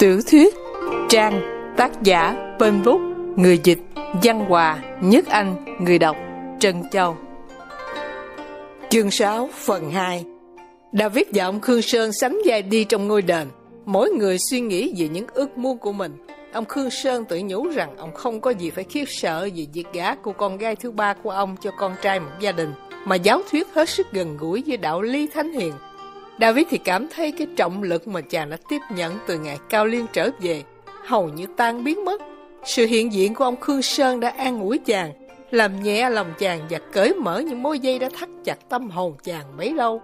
Tiểu thuyết Trang Tác giả Bên Búc Người dịch Văn Hòa Nhất Anh Người đọc Trần Châu Chương 6 phần 2 David và ông Khương Sơn sánh vai đi trong ngôi đền Mỗi người suy nghĩ về những ước muốn của mình Ông Khương Sơn tự nhủ rằng ông không có gì phải khiếp sợ về việc gả của con gái thứ ba của ông cho con trai một gia đình mà giáo thuyết hết sức gần gũi với đạo lý thánh hiền David thì cảm thấy cái trọng lực mà chàng đã tiếp nhận từ ngày Cao Liên trở về hầu như tan biến mất. Sự hiện diện của ông Khương Sơn đã an ủi chàng, làm nhẹ lòng chàng và cởi mở những mối dây đã thắt chặt tâm hồn chàng mấy lâu.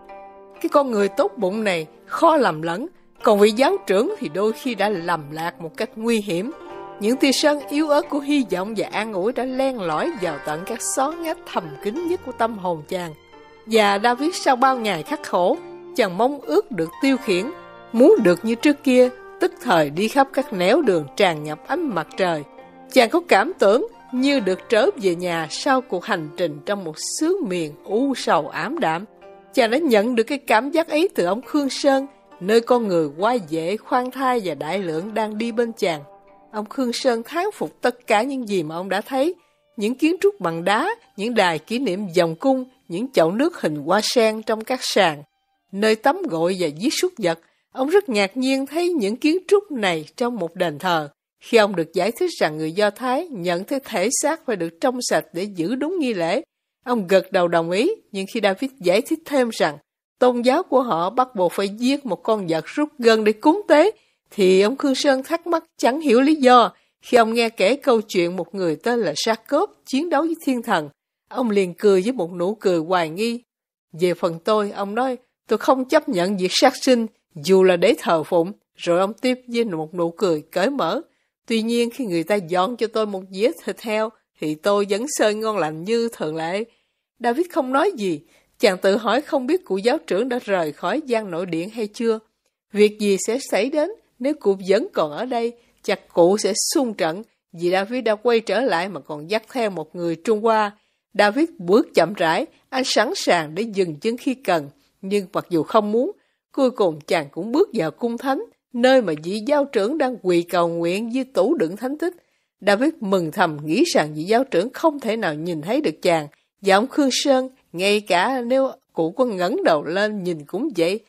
Cái con người tốt bụng này khó làm lẫn, còn vị giáo trưởng thì đôi khi đã lầm lạc một cách nguy hiểm. Những tia sơn yếu ớt của hy vọng và an ủi đã len lỏi vào tận các xó ngách thầm kín nhất của tâm hồn chàng. Và David sau bao ngày khắc khổ chàng mong ước được tiêu khiển, muốn được như trước kia, tức thời đi khắp các néo đường tràn ngập ánh mặt trời. Chàng có cảm tưởng như được trở về nhà sau cuộc hành trình trong một xứ miền u sầu ám đạm. Chàng đã nhận được cái cảm giác ấy từ ông Khương Sơn, nơi con người quá dễ, khoan thai và đại lượng đang đi bên chàng. Ông Khương Sơn thán phục tất cả những gì mà ông đã thấy, những kiến trúc bằng đá, những đài kỷ niệm dòng cung, những chậu nước hình hoa sen trong các sàn, nơi tắm gội và giết súc vật, ông rất ngạc nhiên thấy những kiến trúc này trong một đền thờ. Khi ông được giải thích rằng người Do Thái nhận thức thể xác phải được trong sạch để giữ đúng nghi lễ, ông gật đầu đồng ý, nhưng khi David giải thích thêm rằng tôn giáo của họ bắt buộc phải giết một con vật rút gân để cúng tế, thì ông Khương Sơn thắc mắc chẳng hiểu lý do khi ông nghe kể câu chuyện một người tên là Jacob chiến đấu với thiên thần. Ông liền cười với một nụ cười hoài nghi. Về phần tôi, ông nói, Tôi không chấp nhận việc sát sinh dù là để thờ phụng. Rồi ông tiếp với một nụ cười cởi mở. Tuy nhiên khi người ta dọn cho tôi một dĩa thịt heo thì tôi vẫn sơn ngon lành như thường lệ. David không nói gì. Chàng tự hỏi không biết cụ giáo trưởng đã rời khỏi gian nội điện hay chưa. Việc gì sẽ xảy đến nếu cụ vẫn còn ở đây? Chắc cụ sẽ xung trận vì David đã quay trở lại mà còn dắt theo một người Trung Hoa. David bước chậm rãi, anh sẵn sàng để dừng chân khi cần nhưng mặc dù không muốn, cuối cùng chàng cũng bước vào cung thánh, nơi mà vị giáo trưởng đang quỳ cầu nguyện dưới tủ đựng thánh tích. David mừng thầm nghĩ rằng vị giáo trưởng không thể nào nhìn thấy được chàng, và ông Khương Sơn, ngay cả nếu cụ có ngẩng đầu lên nhìn cũng vậy.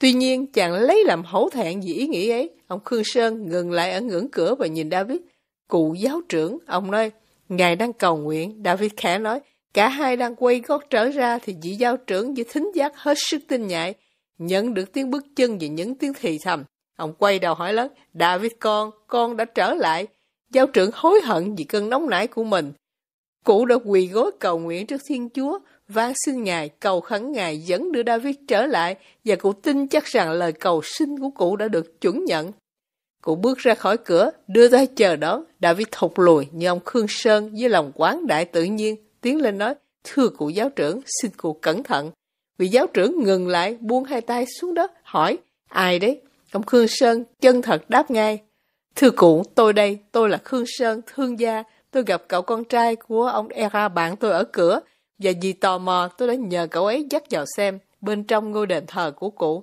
Tuy nhiên, chàng lấy làm hổ thẹn vì ý nghĩ ấy. Ông Khương Sơn ngừng lại ở ngưỡng cửa và nhìn David. Cụ giáo trưởng, ông nói, Ngài đang cầu nguyện. David khẽ nói, Cả hai đang quay gót trở ra thì vị giao trưởng với thính giác hết sức tinh nhạy, nhận được tiếng bước chân và những tiếng thì thầm. Ông quay đầu hỏi lớn, David con, con đã trở lại. Giao trưởng hối hận vì cơn nóng nảy của mình. Cụ đã quỳ gối cầu nguyện trước Thiên Chúa, van xin Ngài cầu khấn Ngài dẫn đưa David trở lại và cụ tin chắc rằng lời cầu xin của cụ đã được chuẩn nhận. Cụ bước ra khỏi cửa, đưa tay chờ đón, David thụt lùi như ông Khương Sơn với lòng quán đại tự nhiên tiến lên nói, thưa cụ giáo trưởng, xin cụ cẩn thận. Vị giáo trưởng ngừng lại, buông hai tay xuống đất, hỏi, ai đấy? Ông Khương Sơn chân thật đáp ngay, thưa cụ, tôi đây, tôi là Khương Sơn, thương gia, tôi gặp cậu con trai của ông Era bạn tôi ở cửa, và vì tò mò tôi đã nhờ cậu ấy dắt vào xem bên trong ngôi đền thờ của cụ.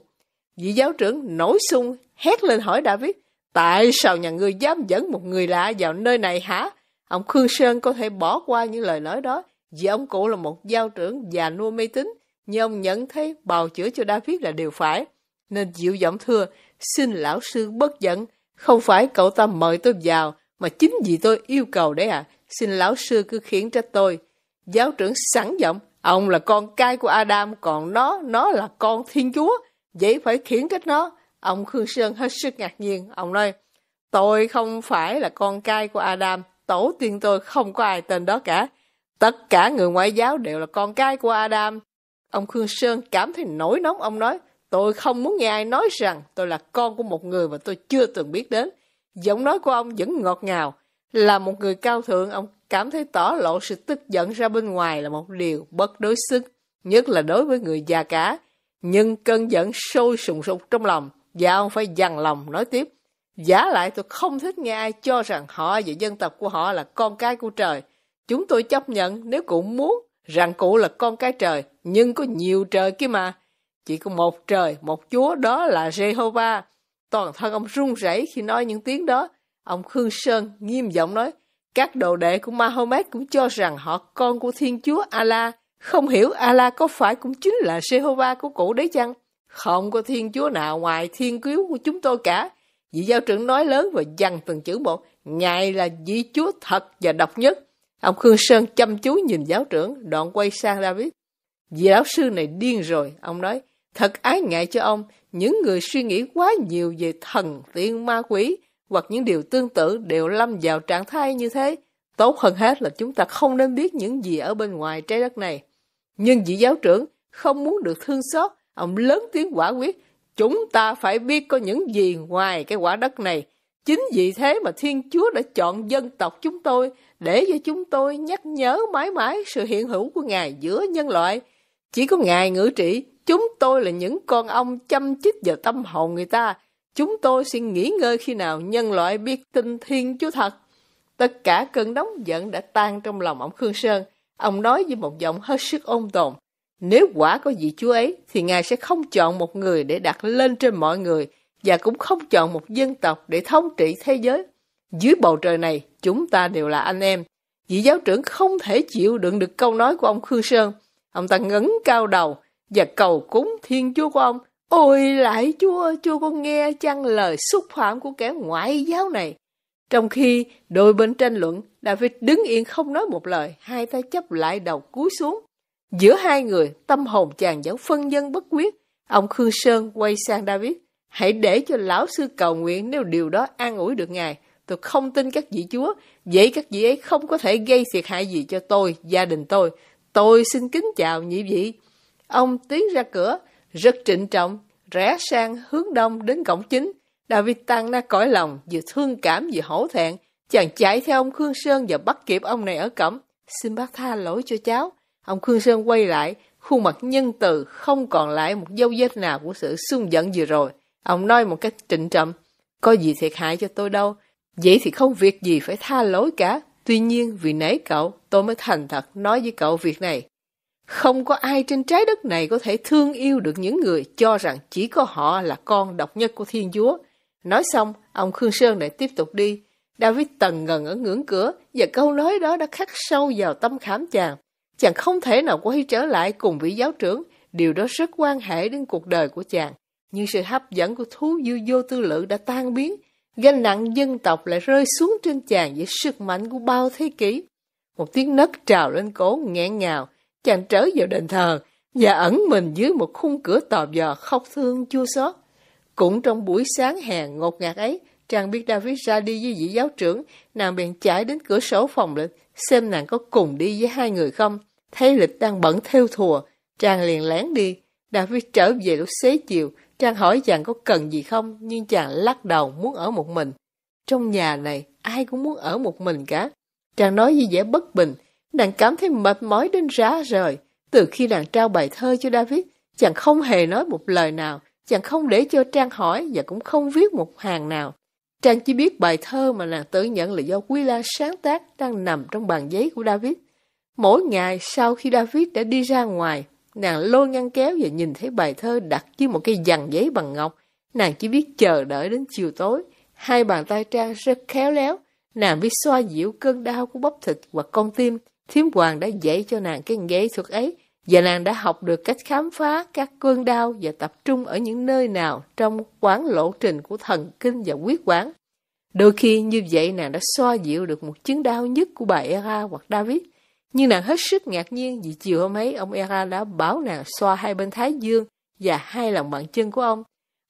Vị giáo trưởng nổi sung, hét lên hỏi David, tại sao nhà ngươi dám dẫn một người lạ vào nơi này hả? Ông Khương Sơn có thể bỏ qua những lời nói đó, vì ông cụ là một giao trưởng già nua mê tín, nhưng ông nhận thấy bào chữa cho David là điều phải. Nên dịu giọng thưa, xin lão sư bất giận, không phải cậu ta mời tôi vào, mà chính vì tôi yêu cầu đấy à, xin lão sư cứ khiển trách tôi. Giáo trưởng sẵn giọng, ông là con cai của Adam, còn nó, nó là con thiên chúa, vậy phải khiển trách nó. Ông Khương Sơn hết sức ngạc nhiên, ông nói, tôi không phải là con cai của Adam, tổ tiên tôi không có ai tên đó cả, Tất cả người ngoại giáo đều là con cái của Adam. Ông Khương Sơn cảm thấy nổi nóng, ông nói, tôi không muốn nghe ai nói rằng tôi là con của một người mà tôi chưa từng biết đến. Giọng nói của ông vẫn ngọt ngào. Là một người cao thượng, ông cảm thấy tỏ lộ sự tức giận ra bên ngoài là một điều bất đối xứng, nhất là đối với người già cả. Nhưng cơn giận sôi sùng sục trong lòng, và ông phải dằn lòng nói tiếp. Giả lại tôi không thích nghe ai cho rằng họ và dân tộc của họ là con cái của trời. Chúng tôi chấp nhận nếu cụ muốn rằng cụ là con cái trời, nhưng có nhiều trời kia mà. Chỉ có một trời, một chúa đó là Jehovah. Toàn thân ông run rẩy khi nói những tiếng đó. Ông Khương Sơn nghiêm giọng nói, các đồ đệ của Mahomet cũng cho rằng họ con của Thiên Chúa Allah. Không hiểu Allah có phải cũng chính là Jehovah của cụ đấy chăng? Không có Thiên Chúa nào ngoài Thiên Cứu của chúng tôi cả. Vị giáo trưởng nói lớn và dằn từng chữ một, Ngài là vị Chúa thật và độc nhất. Ông Khương Sơn chăm chú nhìn giáo trưởng, đoạn quay sang David. Vì giáo sư này điên rồi, ông nói. Thật ái ngại cho ông, những người suy nghĩ quá nhiều về thần tiên ma quỷ hoặc những điều tương tự đều lâm vào trạng thái như thế. Tốt hơn hết là chúng ta không nên biết những gì ở bên ngoài trái đất này. Nhưng vị giáo trưởng không muốn được thương xót, ông lớn tiếng quả quyết. Chúng ta phải biết có những gì ngoài cái quả đất này. Chính vì thế mà Thiên Chúa đã chọn dân tộc chúng tôi để cho chúng tôi nhắc nhớ mãi mãi sự hiện hữu của Ngài giữa nhân loại. Chỉ có Ngài ngự trị, chúng tôi là những con ông chăm chích vào tâm hồn người ta. Chúng tôi xin nghỉ ngơi khi nào nhân loại biết tin Thiên Chúa thật. Tất cả cơn nóng giận đã tan trong lòng ông Khương Sơn. Ông nói với một giọng hết sức ôn tồn. Nếu quả có vị Chúa ấy, thì Ngài sẽ không chọn một người để đặt lên trên mọi người, và cũng không chọn một dân tộc để thống trị thế giới. Dưới bầu trời này, Chúng ta đều là anh em. Vị giáo trưởng không thể chịu đựng được câu nói của ông Khương Sơn. Ông ta ngấn cao đầu và cầu cúng thiên chúa của ông. Ôi lại chúa, chúa con nghe chăng lời xúc phạm của kẻ ngoại giáo này. Trong khi đôi bên tranh luận, David đứng yên không nói một lời, hai tay chấp lại đầu cúi xuống. Giữa hai người, tâm hồn chàng vẫn phân dân bất quyết. Ông Khương Sơn quay sang David, hãy để cho lão sư cầu nguyện nếu điều đó an ủi được ngài. Tôi không tin các vị chúa. Vậy các vị ấy không có thể gây thiệt hại gì cho tôi, gia đình tôi. Tôi xin kính chào nhị vị. Ông tiến ra cửa, rất trịnh trọng, rẽ sang hướng đông đến cổng chính. David Tăng na cõi lòng, vừa thương cảm vừa hổ thẹn. Chàng chạy theo ông Khương Sơn và bắt kịp ông này ở cổng. Xin bác tha lỗi cho cháu. Ông Khương Sơn quay lại, khuôn mặt nhân từ, không còn lại một dấu vết nào của sự xung giận vừa rồi. Ông nói một cách trịnh trọng, có gì thiệt hại cho tôi đâu, Vậy thì không việc gì phải tha lỗi cả. Tuy nhiên vì nể cậu, tôi mới thành thật nói với cậu việc này. Không có ai trên trái đất này có thể thương yêu được những người cho rằng chỉ có họ là con độc nhất của thiên chúa. Nói xong, ông Khương Sơn lại tiếp tục đi. David tần ngần ở ngưỡng cửa và câu nói đó đã khắc sâu vào tâm khảm chàng. Chàng không thể nào quay trở lại cùng vị giáo trưởng, điều đó rất quan hệ đến cuộc đời của chàng. Nhưng sự hấp dẫn của thú dư vô tư lự đã tan biến, gánh nặng dân tộc lại rơi xuống trên chàng với sức mạnh của bao thế kỷ. Một tiếng nấc trào lên cổ nghẹn ngào, chàng trở vào đền thờ và ẩn mình dưới một khung cửa tò vò khóc thương chua xót. Cũng trong buổi sáng hè ngột ngạt ấy, chàng biết David ra đi với vị giáo trưởng, nàng bèn chạy đến cửa sổ phòng lịch, xem nàng có cùng đi với hai người không. Thấy lịch đang bận theo thùa, chàng liền lén đi. David trở về lúc xế chiều, Chàng hỏi chàng có cần gì không, nhưng chàng lắc đầu muốn ở một mình. Trong nhà này, ai cũng muốn ở một mình cả. Chàng nói gì vẻ bất bình, nàng cảm thấy mệt mỏi đến rã rời. Từ khi nàng trao bài thơ cho David, chàng không hề nói một lời nào, chàng không để cho Trang hỏi và cũng không viết một hàng nào. Trang chỉ biết bài thơ mà nàng tự nhận là do Quý la sáng tác đang nằm trong bàn giấy của David. Mỗi ngày sau khi David đã đi ra ngoài, Nàng lôi ngăn kéo và nhìn thấy bài thơ đặt dưới một cây dằn giấy bằng ngọc. Nàng chỉ biết chờ đợi đến chiều tối. Hai bàn tay Trang rất khéo léo. Nàng biết xoa dịu cơn đau của bắp thịt hoặc con tim. Thiếm Hoàng đã dạy cho nàng cái nghệ thuật ấy. Và nàng đã học được cách khám phá các cơn đau và tập trung ở những nơi nào trong quán lộ trình của thần kinh và quyết quán. Đôi khi như vậy nàng đã xoa dịu được một chứng đau nhất của bà Era hoặc David. Nhưng nàng hết sức ngạc nhiên vì chiều hôm ấy ông Era đã bảo nàng xoa hai bên thái dương và hai lòng bàn chân của ông.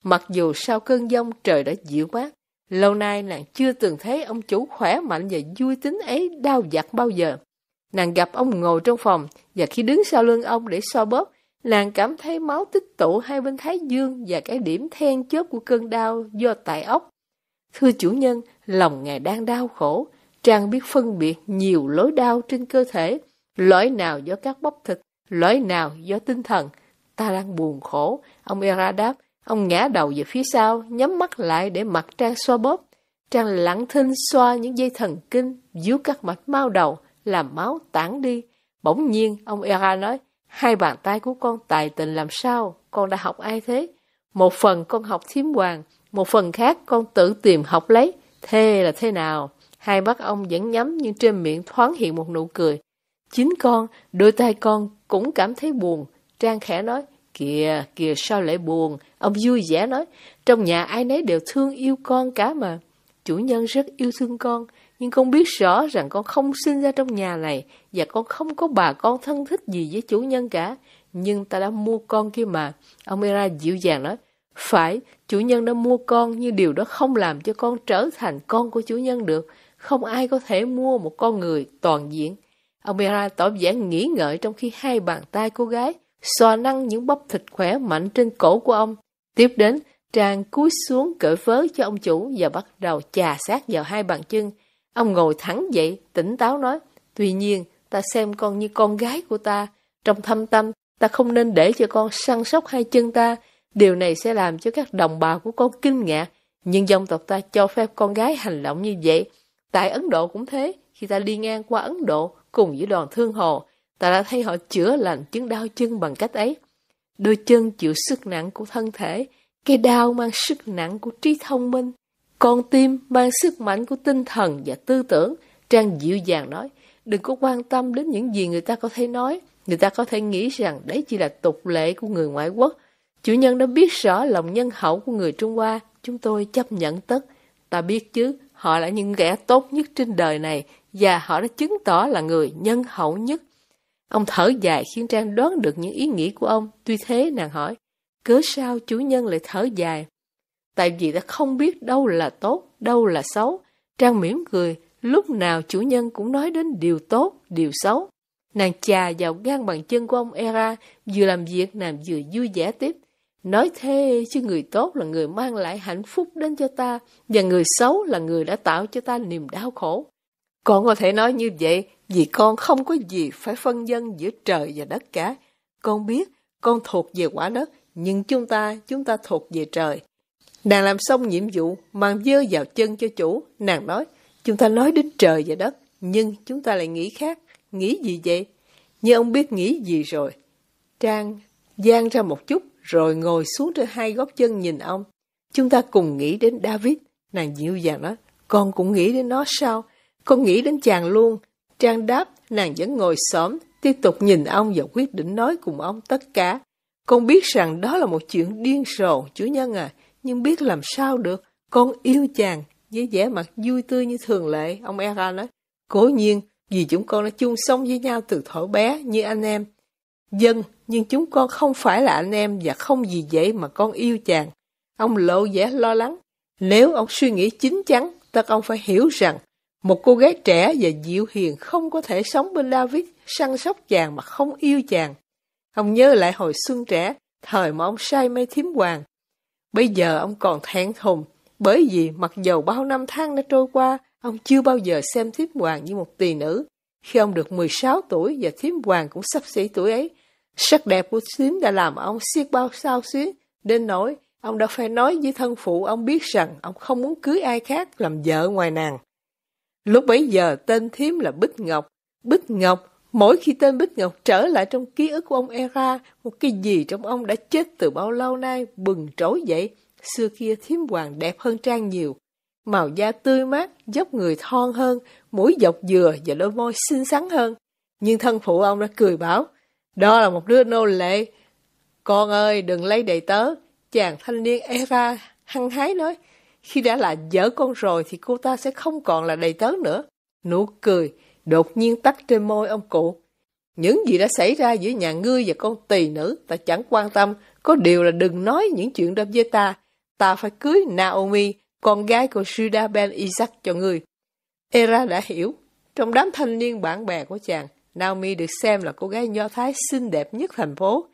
Mặc dù sau cơn giông trời đã dịu mát, lâu nay nàng chưa từng thấy ông chủ khỏe mạnh và vui tính ấy đau giặc bao giờ. Nàng gặp ông ngồi trong phòng và khi đứng sau lưng ông để xoa bóp, nàng cảm thấy máu tích tụ hai bên thái dương và cái điểm then chớp của cơn đau do tại ốc. Thưa chủ nhân, lòng ngài đang đau khổ, Trang biết phân biệt nhiều lối đau trên cơ thể, lối nào do các bóc thịt, lối nào do tinh thần. Ta đang buồn khổ, ông Era đáp, ông ngã đầu về phía sau, nhắm mắt lại để mặt Trang xoa bóp. Trang lặng thinh xoa những dây thần kinh, díu các mạch mau đầu, làm máu tản đi. Bỗng nhiên, ông Era nói, hai bàn tay của con tài tình làm sao, con đã học ai thế? Một phần con học thiếm hoàng, một phần khác con tự tìm học lấy, thế là thế nào? Hai mắt ông vẫn nhắm nhưng trên miệng thoáng hiện một nụ cười. Chính con, đôi tay con cũng cảm thấy buồn. Trang khẽ nói, kìa, kìa sao lại buồn. Ông vui vẻ nói, trong nhà ai nấy đều thương yêu con cả mà. Chủ nhân rất yêu thương con, nhưng con biết rõ rằng con không sinh ra trong nhà này và con không có bà con thân thích gì với chủ nhân cả. Nhưng ta đã mua con kia mà. Ông Era dịu dàng nói, phải, chủ nhân đã mua con nhưng điều đó không làm cho con trở thành con của chủ nhân được. Không ai có thể mua một con người toàn diện. Amira tỏ vẻ nghĩ ngợi trong khi hai bàn tay cô gái xoa năng những bắp thịt khỏe mạnh trên cổ của ông. Tiếp đến, Trang cúi xuống cởi vớ cho ông chủ và bắt đầu chà sát vào hai bàn chân. Ông ngồi thẳng dậy, tỉnh táo nói, tuy nhiên, ta xem con như con gái của ta. Trong thâm tâm, ta không nên để cho con săn sóc hai chân ta. Điều này sẽ làm cho các đồng bào của con kinh ngạc. Nhưng dòng tộc ta cho phép con gái hành động như vậy. Tại Ấn Độ cũng thế, khi ta đi ngang qua Ấn Độ cùng với đoàn thương hồ, ta đã thấy họ chữa lành chứng đau chân bằng cách ấy. Đôi chân chịu sức nặng của thân thể, cây đau mang sức nặng của trí thông minh. Con tim mang sức mạnh của tinh thần và tư tưởng. Trang dịu dàng nói, đừng có quan tâm đến những gì người ta có thể nói. Người ta có thể nghĩ rằng đấy chỉ là tục lệ của người ngoại quốc. Chủ nhân đã biết rõ lòng nhân hậu của người Trung Hoa, chúng tôi chấp nhận tất. Ta biết chứ, Họ là những kẻ tốt nhất trên đời này và họ đã chứng tỏ là người nhân hậu nhất. Ông thở dài khiến Trang đoán được những ý nghĩ của ông. Tuy thế nàng hỏi, cớ sao chủ nhân lại thở dài? Tại vì ta không biết đâu là tốt, đâu là xấu. Trang mỉm cười, lúc nào chủ nhân cũng nói đến điều tốt, điều xấu. Nàng chà vào gan bằng chân của ông Era, vừa làm việc nàng vừa vui vẻ tiếp. Nói thế chứ người tốt là người mang lại hạnh phúc đến cho ta, và người xấu là người đã tạo cho ta niềm đau khổ. Con có thể nói như vậy vì con không có gì phải phân dân giữa trời và đất cả. Con biết con thuộc về quả đất, nhưng chúng ta, chúng ta thuộc về trời. Nàng làm xong nhiệm vụ, mang dơ vào chân cho chủ. Nàng nói, chúng ta nói đến trời và đất, nhưng chúng ta lại nghĩ khác. Nghĩ gì vậy? Như ông biết nghĩ gì rồi. Trang giang ra một chút, rồi ngồi xuống trên hai gót chân nhìn ông. Chúng ta cùng nghĩ đến David, nàng dịu dàng nói, con cũng nghĩ đến nó sao? Con nghĩ đến chàng luôn. Trang đáp, nàng vẫn ngồi xóm, tiếp tục nhìn ông và quyết định nói cùng ông tất cả. Con biết rằng đó là một chuyện điên rồ, chủ nhân à, nhưng biết làm sao được, con yêu chàng. Với vẻ mặt vui tươi như thường lệ, ông Era nói, cố nhiên, vì chúng con đã chung sống với nhau từ thuở bé như anh em, Dân, nhưng chúng con không phải là anh em và không vì vậy mà con yêu chàng. Ông lộ vẻ lo lắng. Nếu ông suy nghĩ chín chắn, tất ông phải hiểu rằng một cô gái trẻ và dịu hiền không có thể sống bên David, săn sóc chàng mà không yêu chàng. Ông nhớ lại hồi xuân trẻ, thời mà ông say mê thím hoàng. Bây giờ ông còn thẹn thùng, bởi vì mặc dầu bao năm tháng đã trôi qua, ông chưa bao giờ xem thím hoàng như một tỳ nữ. Khi ông được 16 tuổi và thím hoàng cũng sắp xỉ tuổi ấy, Sắc đẹp của Xuyến đã làm ông siết bao sao xuyến, đến nỗi ông đã phải nói với thân phụ ông biết rằng ông không muốn cưới ai khác làm vợ ngoài nàng. Lúc bấy giờ tên Thiếm là Bích Ngọc. Bích Ngọc, mỗi khi tên Bích Ngọc trở lại trong ký ức của ông Era, một cái gì trong ông đã chết từ bao lâu nay bừng trỗi dậy. Xưa kia Thiếm hoàng đẹp hơn trang nhiều. Màu da tươi mát, dốc người thon hơn, mũi dọc dừa và đôi môi xinh xắn hơn. Nhưng thân phụ ông đã cười bảo, đó là một đứa nô lệ. Con ơi, đừng lấy đầy tớ. Chàng thanh niên Era hăng hái nói. Khi đã là vợ con rồi thì cô ta sẽ không còn là đầy tớ nữa. Nụ cười đột nhiên tắt trên môi ông cụ. Những gì đã xảy ra giữa nhà ngươi và con tỳ nữ, ta chẳng quan tâm. Có điều là đừng nói những chuyện đó với ta. Ta phải cưới Naomi, con gái của Suda Ben Isaac cho ngươi. Era đã hiểu. Trong đám thanh niên bạn bè của chàng, Naomi được xem là cô gái Do Thái xinh đẹp nhất thành phố.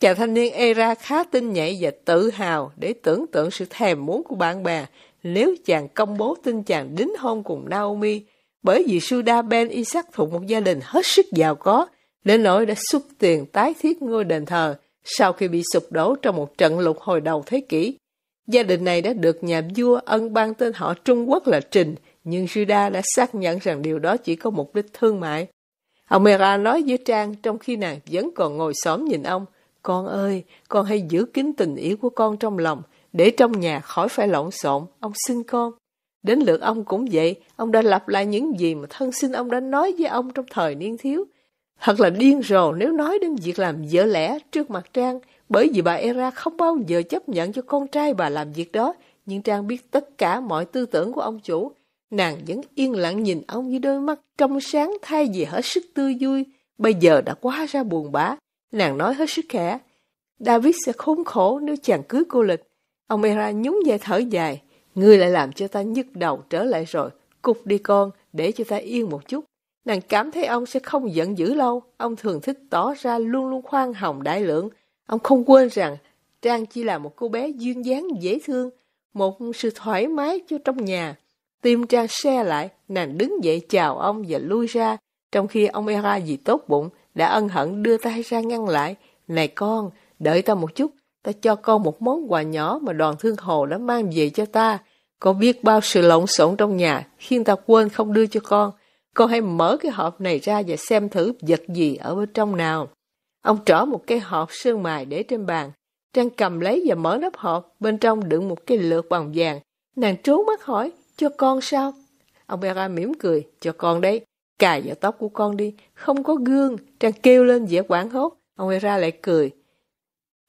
Chàng thanh niên Era khá tinh nhạy và tự hào để tưởng tượng sự thèm muốn của bạn bè nếu chàng công bố tin chàng đính hôn cùng Naomi bởi vì Suda Ben Isaac thuộc một gia đình hết sức giàu có nên nỗi đã xuất tiền tái thiết ngôi đền thờ sau khi bị sụp đổ trong một trận lụt hồi đầu thế kỷ. Gia đình này đã được nhà vua ân ban tên họ Trung Quốc là Trình, nhưng Suda đã xác nhận rằng điều đó chỉ có mục đích thương mại ông Almera nói với Trang trong khi nàng vẫn còn ngồi xóm nhìn ông. Con ơi, con hãy giữ kín tình yêu của con trong lòng, để trong nhà khỏi phải lộn xộn, ông xin con. Đến lượt ông cũng vậy, ông đã lặp lại những gì mà thân sinh ông đã nói với ông trong thời niên thiếu. Thật là điên rồ nếu nói đến việc làm vợ lẽ trước mặt Trang, bởi vì bà Era không bao giờ chấp nhận cho con trai bà làm việc đó, nhưng Trang biết tất cả mọi tư tưởng của ông chủ, Nàng vẫn yên lặng nhìn ông với đôi mắt trong sáng thay vì hết sức tươi vui. Bây giờ đã quá ra buồn bã. Nàng nói hết sức khẽ. David sẽ khốn khổ nếu chàng cưới cô lịch. Ông Era nhún vai thở dài. Ngươi lại làm cho ta nhức đầu trở lại rồi. Cục đi con, để cho ta yên một chút. Nàng cảm thấy ông sẽ không giận dữ lâu. Ông thường thích tỏ ra luôn luôn khoan hồng đại lượng. Ông không quên rằng Trang chỉ là một cô bé duyên dáng dễ thương, một sự thoải mái cho trong nhà. Tim Trang xe lại, nàng đứng dậy chào ông và lui ra, trong khi ông Era vì tốt bụng đã ân hận đưa tay ra ngăn lại. Này con, đợi ta một chút, ta cho con một món quà nhỏ mà đoàn thương hồ đã mang về cho ta. Con biết bao sự lộn xộn trong nhà, khiến ta quên không đưa cho con. Con hãy mở cái hộp này ra và xem thử vật gì ở bên trong nào. Ông trỏ một cái hộp sơn mài để trên bàn. Trang cầm lấy và mở nắp hộp, bên trong đựng một cái lược bằng vàng. Nàng trốn mắt hỏi, cho con sao? Ông Bera mỉm cười, cho con đấy. Cài vào tóc của con đi, không có gương. Trang kêu lên vẻ quảng hốt. Ông Bera lại cười.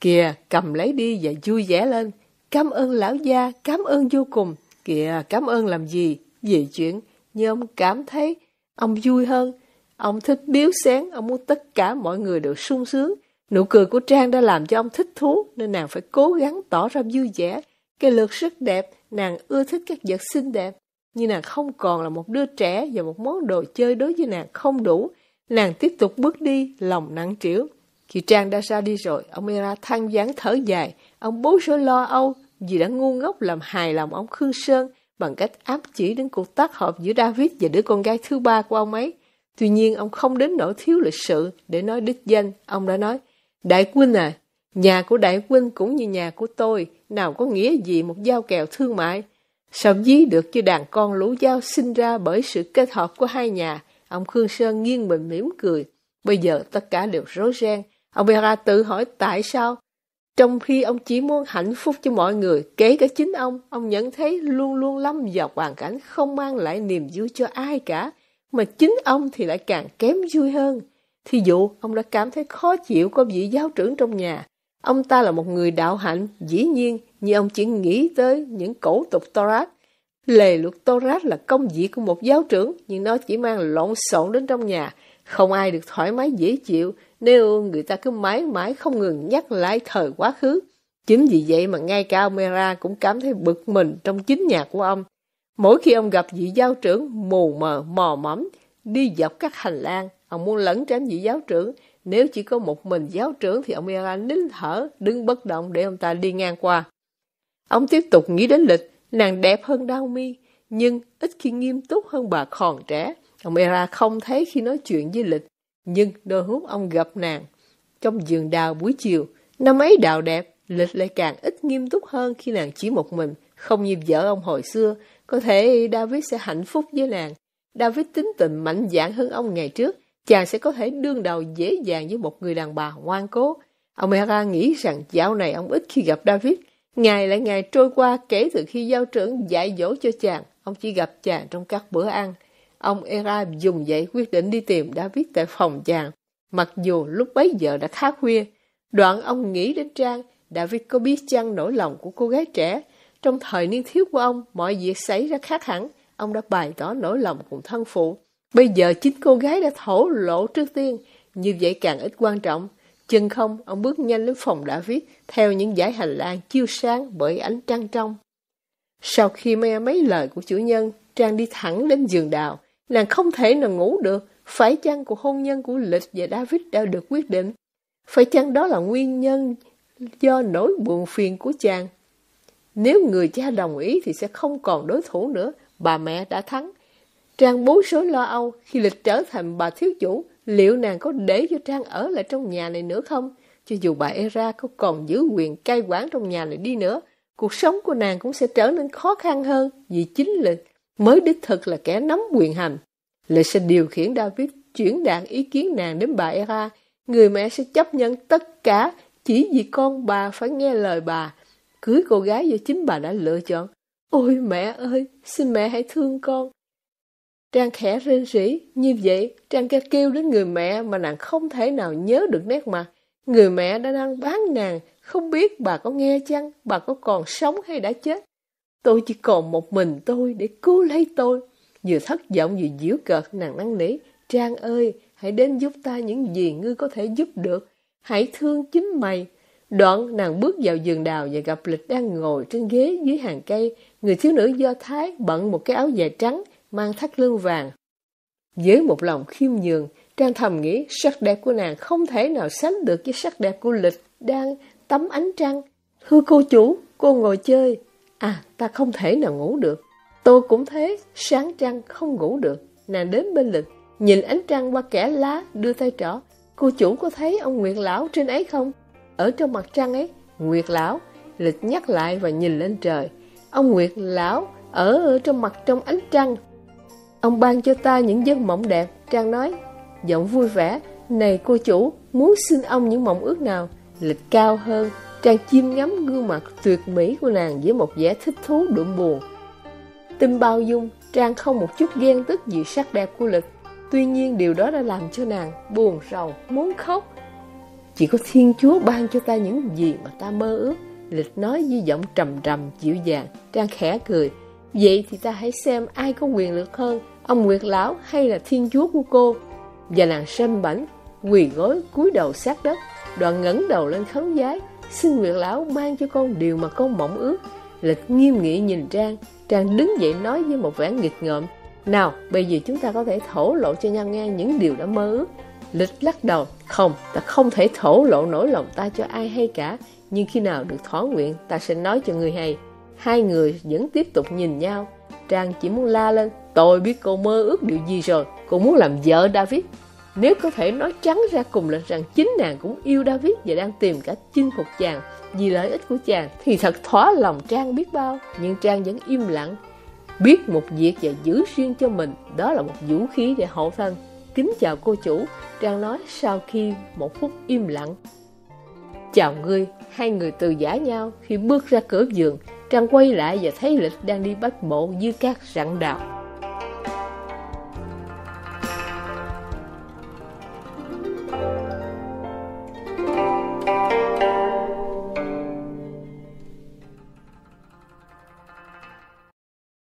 Kìa, cầm lấy đi và vui vẻ lên. Cảm ơn lão gia, cảm ơn vô cùng. Kìa, cảm ơn làm gì? Vì chuyện, như ông cảm thấy ông vui hơn. Ông thích biếu sáng, ông muốn tất cả mọi người đều sung sướng. Nụ cười của Trang đã làm cho ông thích thú, nên nàng phải cố gắng tỏ ra vui vẻ. Cái lượt rất đẹp, Nàng ưa thích các vật xinh đẹp, nhưng nàng không còn là một đứa trẻ và một món đồ chơi đối với nàng không đủ. Nàng tiếp tục bước đi, lòng nặng trĩu. Khi Trang đã ra đi rồi, ông mira than vãn thở dài. Ông bố số lo âu vì đã ngu ngốc làm hài lòng ông Khương Sơn bằng cách áp chỉ đến cuộc tác hợp giữa David và đứa con gái thứ ba của ông ấy. Tuy nhiên, ông không đến nỗi thiếu lịch sự để nói đích danh. Ông đã nói, Đại Quynh à, nhà của Đại Quynh cũng như nhà của tôi nào có nghĩa gì một giao kèo thương mại. Sao dí được chứ đàn con lũ giao sinh ra bởi sự kết hợp của hai nhà, ông Khương Sơn nghiêng mình mỉm cười. Bây giờ tất cả đều rối ren. Ông Vera tự hỏi tại sao? Trong khi ông chỉ muốn hạnh phúc cho mọi người, kể cả chính ông, ông nhận thấy luôn luôn lâm vào hoàn cảnh không mang lại niềm vui cho ai cả, mà chính ông thì lại càng kém vui hơn. Thí dụ, ông đã cảm thấy khó chịu có vị giáo trưởng trong nhà, Ông ta là một người đạo hạnh, dĩ nhiên, như ông chỉ nghĩ tới những cổ tục Torah. Lề luật Torah là công việc của một giáo trưởng, nhưng nó chỉ mang lộn xộn đến trong nhà. Không ai được thoải mái dễ chịu nếu người ta cứ mãi mãi không ngừng nhắc lại thời quá khứ. Chính vì vậy mà ngay cả ông cũng cảm thấy bực mình trong chính nhà của ông. Mỗi khi ông gặp vị giáo trưởng mù mờ, mò mẫm, đi dọc các hành lang, ông muốn lẩn tránh vị giáo trưởng, nếu chỉ có một mình giáo trưởng thì ông Yara nín thở, đứng bất động để ông ta đi ngang qua. Ông tiếp tục nghĩ đến lịch, nàng đẹp hơn Đao Mi, nhưng ít khi nghiêm túc hơn bà còn trẻ. Ông Era không thấy khi nói chuyện với lịch, nhưng đôi lúc ông gặp nàng. Trong giường đào buổi chiều, năm ấy đào đẹp, lịch lại càng ít nghiêm túc hơn khi nàng chỉ một mình, không như vợ ông hồi xưa. Có thể David sẽ hạnh phúc với nàng. David tính tình mạnh dạn hơn ông ngày trước, chàng sẽ có thể đương đầu dễ dàng với một người đàn bà ngoan cố. Ông Hera nghĩ rằng dạo này ông ít khi gặp David. Ngày lại ngày trôi qua kể từ khi giao trưởng dạy dỗ cho chàng, ông chỉ gặp chàng trong các bữa ăn. Ông Hera dùng vậy quyết định đi tìm David tại phòng chàng, mặc dù lúc bấy giờ đã khá khuya. Đoạn ông nghĩ đến Trang, David có biết chăng nỗi lòng của cô gái trẻ. Trong thời niên thiếu của ông, mọi việc xảy ra khác hẳn, ông đã bày tỏ nỗi lòng cùng thân phụ. Bây giờ chính cô gái đã thổ lộ trước tiên, như vậy càng ít quan trọng. Chừng không, ông bước nhanh đến phòng đã viết, theo những dải hành lang chiếu sáng bởi ánh trăng trong. Sau khi nghe mấy lời của chủ nhân, Trang đi thẳng đến giường đào. Nàng không thể nào ngủ được, phải chăng cuộc hôn nhân của Lịch và David đã được quyết định? Phải chăng đó là nguyên nhân do nỗi buồn phiền của chàng? Nếu người cha đồng ý thì sẽ không còn đối thủ nữa, bà mẹ đã thắng. Trang bố số lo âu khi lịch trở thành bà thiếu chủ, liệu nàng có để cho Trang ở lại trong nhà này nữa không? Cho dù bà Era có còn giữ quyền cai quản trong nhà này đi nữa, cuộc sống của nàng cũng sẽ trở nên khó khăn hơn vì chính là mới đích thực là kẻ nắm quyền hành. Lệ sẽ điều khiển David chuyển đạt ý kiến nàng đến bà Era, người mẹ sẽ chấp nhận tất cả chỉ vì con bà phải nghe lời bà, cưới cô gái do chính bà đã lựa chọn. Ôi mẹ ơi, xin mẹ hãy thương con, Trang khẽ rên rỉ, như vậy Trang kêu kêu đến người mẹ mà nàng không thể nào nhớ được nét mặt. Người mẹ đã đang bán nàng, không biết bà có nghe chăng, bà có còn sống hay đã chết. Tôi chỉ còn một mình tôi để cứu lấy tôi. Vừa thất vọng vừa giễu cợt nàng năn nỉ. Trang ơi, hãy đến giúp ta những gì ngươi có thể giúp được. Hãy thương chính mày. Đoạn nàng bước vào giường đào và gặp Lịch đang ngồi trên ghế dưới hàng cây. Người thiếu nữ do Thái bận một cái áo dài trắng, mang thắt lưng vàng. dưới một lòng khiêm nhường, Trang thầm nghĩ sắc đẹp của nàng không thể nào sánh được với sắc đẹp của lịch đang tắm ánh trăng. Thưa cô chủ, cô ngồi chơi. À, ta không thể nào ngủ được. Tôi cũng thế, sáng trăng không ngủ được. Nàng đến bên lịch, nhìn ánh trăng qua kẻ lá, đưa tay trỏ. Cô chủ có thấy ông Nguyệt Lão trên ấy không? Ở trong mặt trăng ấy, Nguyệt Lão, lịch nhắc lại và nhìn lên trời. Ông Nguyệt Lão ở ở trong mặt trong ánh trăng, Ông ban cho ta những giấc mộng đẹp, Trang nói. Giọng vui vẻ, này cô chủ, muốn xin ông những mộng ước nào? Lịch cao hơn, Trang chiêm ngắm gương mặt tuyệt mỹ của nàng với một vẻ thích thú đượm buồn. Tim bao dung, Trang không một chút ghen tức vì sắc đẹp của Lịch. Tuy nhiên điều đó đã làm cho nàng buồn rầu, muốn khóc. Chỉ có Thiên Chúa ban cho ta những gì mà ta mơ ước. Lịch nói với giọng trầm trầm, dịu dàng, Trang khẽ cười. Vậy thì ta hãy xem ai có quyền lực hơn, ông Nguyệt Lão hay là Thiên Chúa của cô. Và nàng sâm bảnh, quỳ gối cúi đầu sát đất, đoạn ngẩng đầu lên khấn giái, xin Nguyệt Lão mang cho con điều mà con mộng ước. Lịch nghiêm nghị nhìn Trang, Trang đứng dậy nói với một vẻ nghịch ngợm, nào, bây giờ chúng ta có thể thổ lộ cho nhau nghe những điều đã mơ ước. Lịch lắc đầu, không, ta không thể thổ lộ nỗi lòng ta cho ai hay cả, nhưng khi nào được thỏa nguyện ta sẽ nói cho người hay. Hai người vẫn tiếp tục nhìn nhau. Trang chỉ muốn la lên. Tôi biết cô mơ ước điều gì rồi. Cô muốn làm vợ David. Nếu có thể nói trắng ra cùng là rằng chính nàng cũng yêu David và đang tìm cách chinh phục chàng vì lợi ích của chàng thì thật thỏa lòng Trang biết bao. Nhưng Trang vẫn im lặng. Biết một việc và giữ riêng cho mình, đó là một vũ khí để hộ thân. Kính chào cô chủ, Trang nói sau khi một phút im lặng. Chào ngươi, hai người từ giả nhau khi bước ra cửa giường, Trang quay lại và thấy Lịch đang đi bắt bộ dưới các rặng đào.